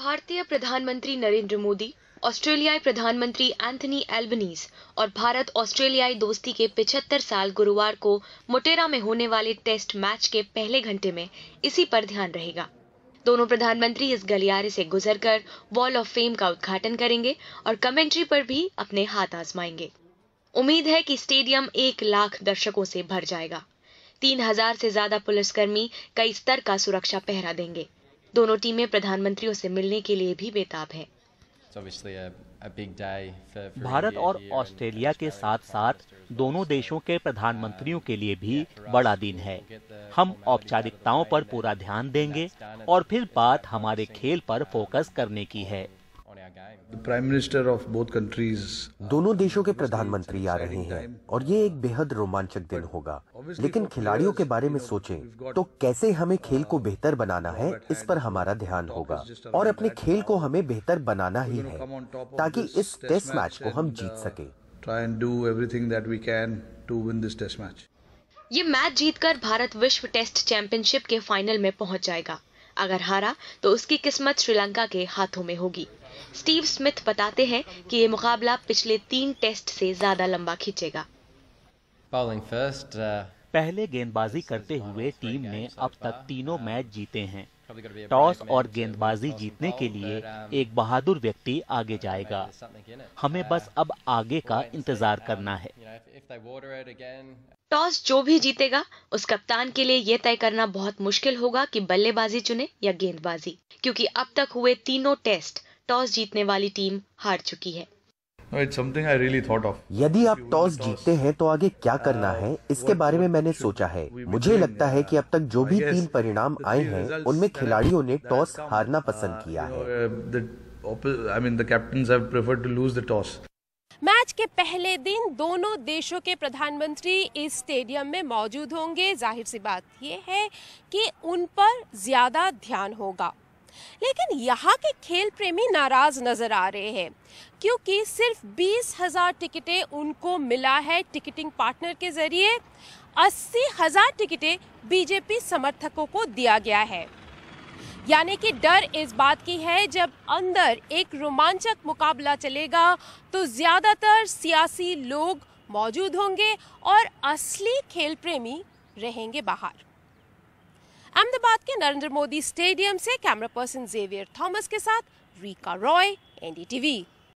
भारतीय प्रधानमंत्री नरेंद्र मोदी ऑस्ट्रेलियाई प्रधानमंत्री एंथनी एल्बनीज और भारत ऑस्ट्रेलियाई दोस्ती के 75 साल गुरुवार को मोटेरा में होने वाले टेस्ट मैच के पहले घंटे में इसी पर ध्यान रहेगा दोनों प्रधानमंत्री इस गलियारे से गुजरकर वॉल ऑफ फेम का उद्घाटन करेंगे और कमेंट्री पर भी अपने हाथ आजमाएंगे उम्मीद है कि स्टेडियम एक लाख दर्शकों से भर जाएगा तीन हजार से ज्यादा पुलिसकर्मी कई स्तर का सुरक्षा पहरा देंगे दोनों टीमें प्रधानमंत्रियों से मिलने के लिए भी बेताब हैं भारत और ऑस्ट्रेलिया के साथ साथ दोनों देशों के uh, प्रधानमंत्रियों के लिए भी बड़ा दिन है हम औपचारिकताओं पर पूरा ध्यान देंगे और फिर बात हमारे खेल पर फोकस करने की है prime minister of both countries दोनों देशों के प्रधानमंत्री आ रहे हैं और ये एक बेहद रोमांचक दिन होगा लेकिन खिलाड़ियों के बारे में सोचें तो कैसे हमें खेल को बेहतर बनाना है इस पर हमारा ध्यान होगा और अपने खेल को हमें बेहतर बनाना ही है ताकि इस टेस्ट मैच को हम जीत uh, सके ये मैच ये मैच जीतकर भारत विश्व टेस्ट चैंपियनशिप के फाइनल में पहुंच जाएगा अगर हारा तो उसकी किस्मत श्रीलंका के हाथों में होगी स्टीव स्मिथ बताते हैं कि ये मुकाबला पिछले तीन टेस्ट से ज्यादा लंबा खींचेगा uh, पहले गेंदबाजी करते हुए टीम ने अब तक uh, तीनों मैच जीते हैं टॉस और uh, गेंदबाजी जीतने के लिए um, एक बहादुर व्यक्ति आगे जाएगा हमें बस अब आगे का इंतजार um, करना है टॉस जो भी जीतेगा उस कप्तान के लिए यह तय करना बहुत मुश्किल होगा कि बल्लेबाजी चुने या गेंदबाजी क्योंकि अब तक हुए तीनों टेस्ट टॉस जीतने वाली टीम हार चुकी है यदि आप टॉस जीतते हैं तो आगे क्या uh, करना है इसके बारे में मैंने सोचा है मुझे लगता है कि अब तक जो भी तीन परिणाम आए हैं उनमें खिलाड़ियों ने टॉस हारना uh, पसंद किया है uh, मैच के पहले दिन दोनों देशों के प्रधानमंत्री इस स्टेडियम में मौजूद होंगे जाहिर सी बात यह है कि उन पर ज्यादा ध्यान होगा लेकिन यहाँ के खेल प्रेमी नाराज नजर आ रहे हैं क्योंकि सिर्फ बीस हजार टिकटें उनको मिला है टिकटिंग पार्टनर के जरिए अस्सी हजार टिकटें बीजेपी समर्थकों को दिया गया है यानी कि डर इस बात की है जब अंदर एक रोमांचक मुकाबला चलेगा तो ज्यादातर सियासी लोग मौजूद होंगे और असली खेल प्रेमी रहेंगे बाहर अहमदाबाद के नरेंद्र मोदी स्टेडियम से कैमरा पर्सन जेवियर थॉमस के साथ रीका रॉय एनडीटीवी